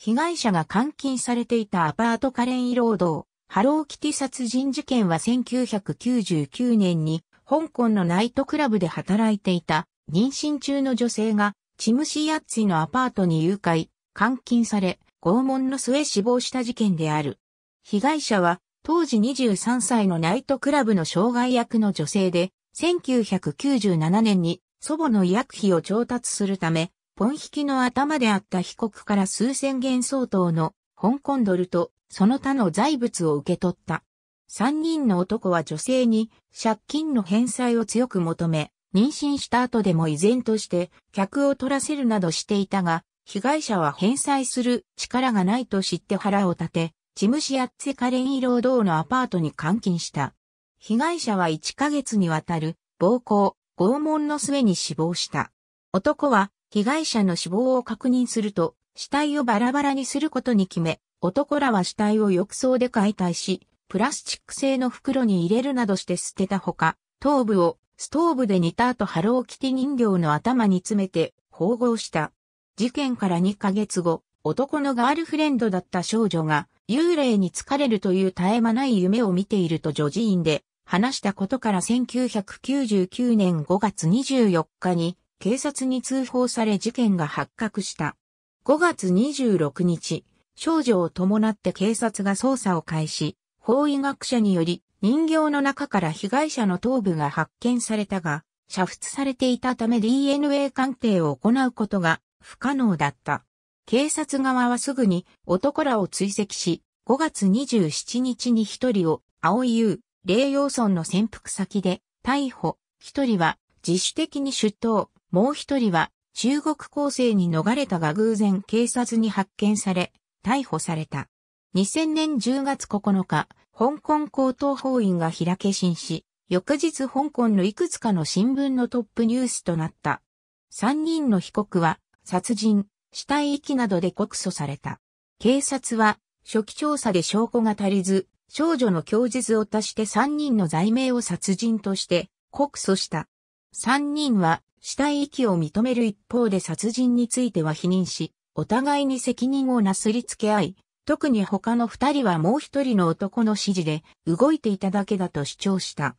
被害者が監禁されていたアパートカレンイ労働、ハローキティ殺人事件は1999年に香港のナイトクラブで働いていた妊娠中の女性がチムシヤッツィのアパートに誘拐、監禁され拷問の末死亡した事件である。被害者は当時23歳のナイトクラブの障害役の女性で1997年に祖母の医薬費を調達するため本引きの頭であった被告から数千元相当の香港ドルとその他の財物を受け取った。三人の男は女性に借金の返済を強く求め、妊娠した後でも依然として客を取らせるなどしていたが、被害者は返済する力がないと知って腹を立て、チムシアッツェカレンイ労働のアパートに監禁した。被害者は1ヶ月にわたる暴行、拷問の末に死亡した。男は被害者の死亡を確認すると、死体をバラバラにすることに決め、男らは死体を浴槽で解体し、プラスチック製の袋に入れるなどして捨てたほか、頭部をストーブで煮た後ハローキティ人形の頭に詰めて縫合した。事件から2ヶ月後、男のガールフレンドだった少女が幽霊に疲れるという絶え間ない夢を見ていると女寺院で話したことから1999年5月24日に警察に通報され事件が発覚した。5月26日、少女を伴って警察が捜査を開始、法医学者により人形の中から被害者の頭部が発見されたが、煮沸されていたため DNA 鑑定を行うことが不可能だった。警察側はすぐに男らを追跡し、5月27日に一人を青井優、霊養村の潜伏先で逮捕、一人は自主的に出頭、もう一人は中国構成に逃れたが偶然警察に発見され、逮捕された。2000年10月9日、香港高等法院が開け審し、翌日香港のいくつかの新聞のトップニュースとなった。3人の被告は、殺人、死体遺棄などで告訴された。警察は、初期調査で証拠が足りず、少女の供述を足して3人の罪名を殺人として告訴した。三人は死体遺棄を認める一方で殺人については否認し、お互いに責任をなすりつけ合い、特に他の二人はもう一人の男の指示で動いていただけだと主張した。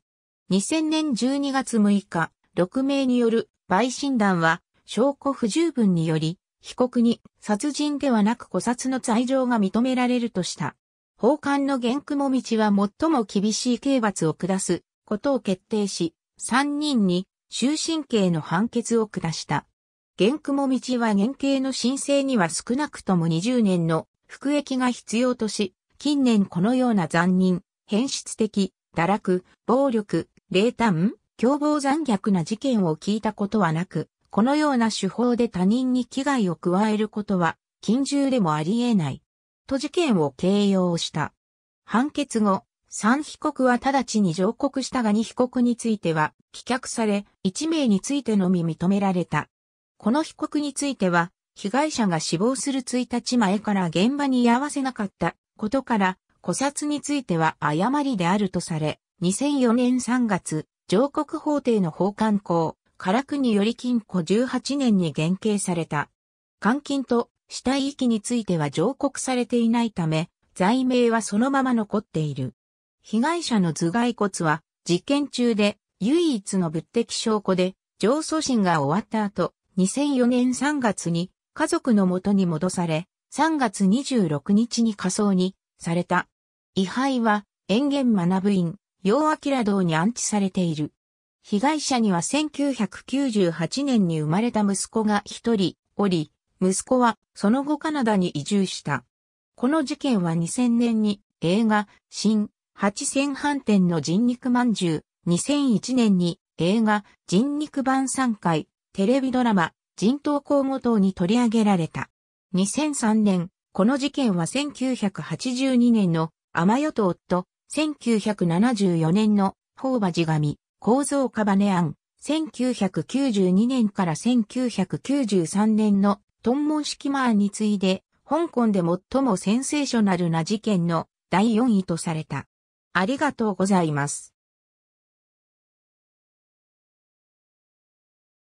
2000年12月6日、6名による陪審団は証拠不十分により、被告に殺人ではなく古殺の罪状が認められるとした。法官の玄雲道は最も厳しい刑罰を下すことを決定し、三人に終身刑の判決を下した。原雲も道は原刑の申請には少なくとも20年の服役が必要とし、近年このような残忍、変質的、堕落、暴力、冷淡、凶暴残虐な事件を聞いたことはなく、このような手法で他人に危害を加えることは、近従でもあり得ない。と事件を形容した。判決後、三被告は直ちに上告したが二被告については、棄却され、一名についてのみ認められた。この被告については、被害者が死亡する1日前から現場に居合わせなかったことから、古殺については誤りであるとされ、2004年3月、上告法廷の法官校、唐区により禁錮18年に減刑された。監禁と死体遺棄については上告されていないため、罪名はそのまま残っている。被害者の頭蓋骨は、実験中で唯一の物的証拠で、上訴審が終わった後、2004年3月に家族の元に戻され、3月26日に火葬にされた。遺灰は、園芸学部院、陽明堂に安置されている。被害者には1998年に生まれた息子が一人おり、息子はその後カナダに移住した。この事件は2000年に映画、新、八千飯店の人肉まんじゅう、2001年に映画人肉版3回、テレビドラマ人頭交互等に取り上げられた。2003年、この事件は1982年の天与党と1974年の法馬地神、構造カバネ案、1992年から1993年のトンモン式マ案に次いで、香港で最もセンセーショナルな事件の第4位とされた。ありがとうございます。